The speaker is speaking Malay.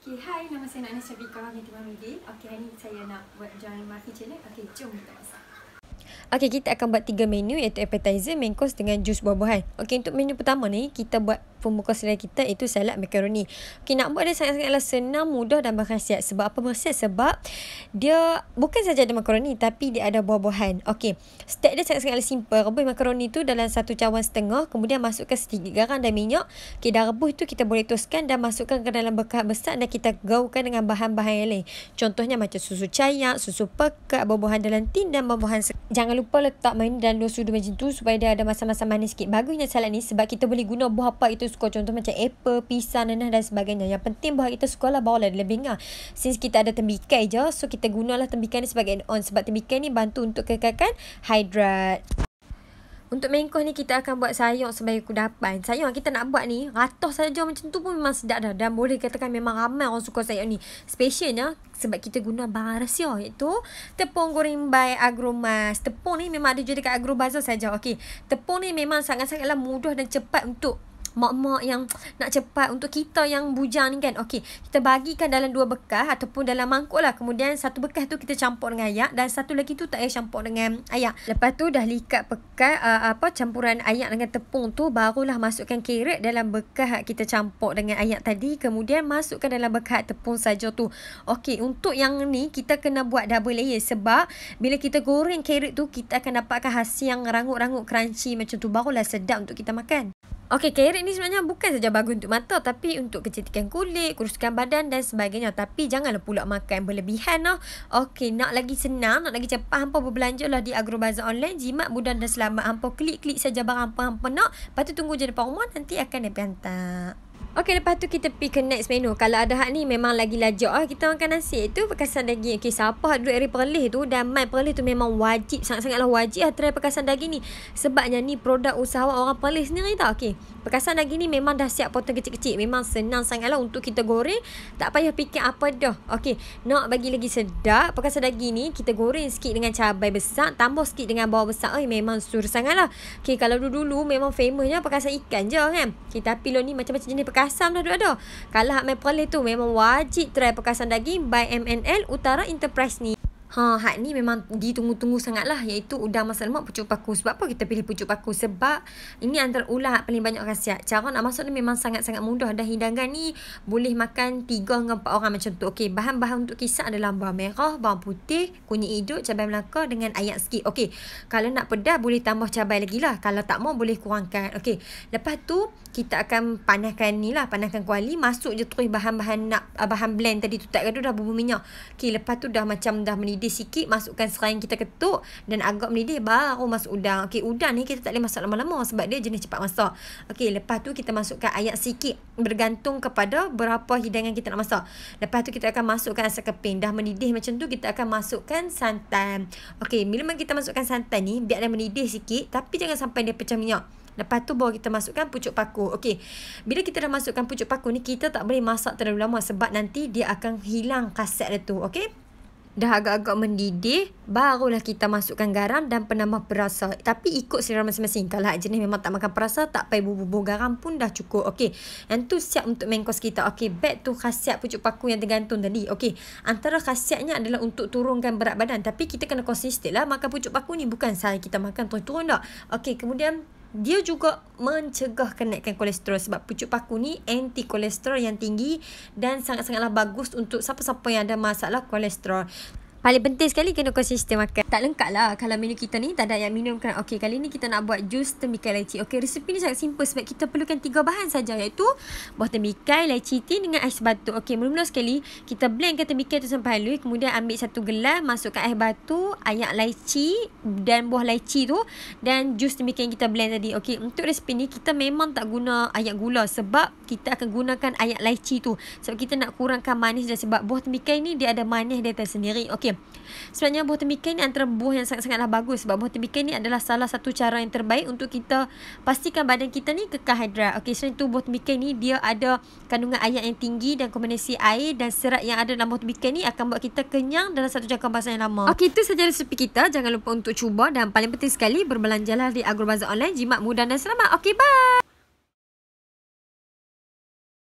Okay, hi. Nama saya Nana Syabika, Binti Mami Okay, hari ini saya nak buat join Mafi Channel. Okay, jom kita masak. Okay kita akan buat tiga menu iaitu appetizer, main course dengan jus buah-buahan. Okey, untuk menu pertama ni, kita buat pembuka selera kita iaitu salad macaroni. Okay nak buat dia sangat-sangatlah senang, mudah dan berkhasiat. Sebab apa berkhasiat? Sebab dia bukan saja ada macaroni tapi dia ada buah-buahan. Okey, step dia sangat-sangatlah simple. Rebus macaroni tu dalam satu cawan setengah, kemudian masukkan sedikit garam dan minyak. Okey, dah rebus tu kita boleh toskan dan masukkan ke dalam bekas besar dan kita gaulkan dengan bahan-bahan yang lain. Contohnya macam susu cair, susu pekat, buah-buahan dalam tin dan buah-buahan. Jangan lupa letak main dan dua sudu macam tu supaya dia ada masa-masa manis sikit. Bagusnya salad ni sebab kita boleh guna buah apa itu suka contoh macam apple, pisang, nenah dan sebagainya. Yang penting buah kita suka lah bawalah lebih ngah Since kita ada tembikai je, so kita gunalah tembikai ni sebagai on sebab tembikai ni bantu untuk kekalkan hidrat. Untuk mengkoh ni kita akan buat sayur sebagai kudapan. Sayur yang kita nak buat ni ratus saja macam tu pun memang sedap dah. Dan boleh katakan memang ramai orang suka sayur ni. Specialnya sebab kita guna bahan rahsia iaitu tepung goreng by Agromas. Tepung ni memang ada je dekat Agrobazar saja. Okey. Tepung ni memang sangat-sangatlah mudah dan cepat untuk mak-mak yang nak cepat untuk kita yang bujang ni kan okey kita bagikan dalam dua bekas ataupun dalam mangkuk lah kemudian satu bekas tu kita campur dengan ayak dan satu lagi tu tak payah campur dengan ayak lepas tu dah likat pekat uh, apa campuran ayak dengan tepung tu barulah masukkan keret dalam bekas kita campur dengan ayak tadi kemudian masukkan dalam bekas tepung saja tu okey untuk yang ni kita kena buat double layer sebab bila kita goreng keret tu kita akan dapatkan hasil yang rangup-rangup crunchy macam tu barulah sedap untuk kita makan Okey, carrot ni sebenarnya bukan saja bagus untuk mata tapi untuk kecantikan kulit, kuruskan badan dan sebagainya. Tapi janganlah pula makan berlebihan lah. Okey, nak lagi senang, nak lagi cepat hampa berbelanja lah di Agro Bazaar Online. Jimat mudah dan selamat. Hampa klik-klik saja barang hampa nak. Lepas tu tunggu je depan rumah, nanti akan dia hantar. Okey lepas tu kita pergi ke next menu. Kalau ada hak ni memang lagi laju. ah oh, kita makan nasi tu perkasan daging. Okey siapa hak duduk area perlis tu dan mai perlis tu memang wajib sangat-sangatlah wajib lah try perkasan daging ni. Sebabnya ni produk usahawan orang perlis sendiri tau. Okey. Perkasan daging ni memang dah siap potong kecil-kecil. Memang senang sangatlah untuk kita goreng. Tak payah fikir apa dah. Okey. Nak bagi lagi sedap perkasan daging ni kita goreng sikit dengan cabai besar, tambah sikit dengan bawang besar. Oi eh, memang sur sangatlah. Okey kalau dulu-dulu memang famousnya perkasan ikan je kan. Kita tapi lo ni macam-macam jenis perkasan perkasam dah ada. Kalau hak main perlis tu memang wajib try perkasam daging by MNL Utara Enterprise ni. Ha, had ni memang ditunggu-tunggu sangat lah. Iaitu udang masak lemak pucuk paku. Sebab apa kita pilih pucuk paku? Sebab ini antara ulat paling banyak khasiat. Cara nak masak ni memang sangat-sangat mudah. Dan hidangan ni boleh makan 3 hingga 4 orang macam tu. Okey, bahan-bahan untuk kisah adalah bawang merah, bawang putih, kunyit hidup, cabai melaka dengan ayat sikit. Okey, kalau nak pedas boleh tambah cabai lagi lah. Kalau tak mau boleh kurangkan. Okey, lepas tu kita akan panaskan ni lah. Panaskan kuali. Masuk je terus bahan-bahan nak bahan blend tadi tu. Tak kadu dah bumbu minyak. Okey, lepas tu dah macam dah mendidih mendidih sikit Masukkan serai yang kita ketuk Dan agak mendidih Baru masuk udang Okey udang ni kita tak boleh masak lama-lama Sebab dia jenis cepat masak Okey lepas tu kita masukkan ayat sikit Bergantung kepada berapa hidangan kita nak masak Lepas tu kita akan masukkan asap keping Dah mendidih macam tu Kita akan masukkan santan Okey bila kita masukkan santan ni Biar dia mendidih sikit Tapi jangan sampai dia pecah minyak Lepas tu baru kita masukkan pucuk paku. Okey. Bila kita dah masukkan pucuk paku ni kita tak boleh masak terlalu lama sebab nanti dia akan hilang kaset dia tu. Okey dah agak-agak mendidih barulah kita masukkan garam dan penambah perasa tapi ikut selera masing-masing kalau jenis memang tak makan perasa tak payah bubur-bubur garam pun dah cukup okey yang tu siap untuk main course kita okey back tu khasiat pucuk paku yang tergantung tadi okey antara khasiatnya adalah untuk turunkan berat badan tapi kita kena konsisten lah makan pucuk paku ni bukan sahaja kita makan terus turun tak okey kemudian dia juga mencegah kenaikan kolesterol sebab pucuk paku ni anti kolesterol yang tinggi dan sangat-sangatlah bagus untuk siapa-siapa yang ada masalah kolesterol. Paling penting sekali kena konsisten makan. Tak lengkap lah kalau menu kita ni tak ada yang minumkan. Okey, kali ni kita nak buat jus temikai leci. Okey, resipi ni sangat simple sebab kita perlukan tiga bahan saja iaitu buah temikai, leci tin dengan ais batu. Okey, mula-mula sekali kita blendkan temikai tu sampai halus. Kemudian ambil satu gelas, masukkan ais batu, ayak leci dan buah leci tu dan jus temikai yang kita blend tadi. Okey, untuk resipi ni kita memang tak guna ayak gula sebab kita akan gunakan ayak leci tu. Sebab kita nak kurangkan manis dan sebab buah temikai ni dia ada manis dia tersendiri. Okey, Okey. Sebenarnya buah tembikai ni antara buah yang sangat-sangatlah bagus sebab buah tembikai ni adalah salah satu cara yang terbaik untuk kita pastikan badan kita ni kekal hidrat. Okey, selain itu buah tembikai ni dia ada kandungan air yang tinggi dan kombinasi air dan serat yang ada dalam buah tembikai ni akan buat kita kenyang dalam satu jangka masa yang lama. Okey, itu sahaja resipi kita. Jangan lupa untuk cuba dan paling penting sekali berbelanjalah di agrobazaar Online. Jimat mudah dan selamat. Okey, bye!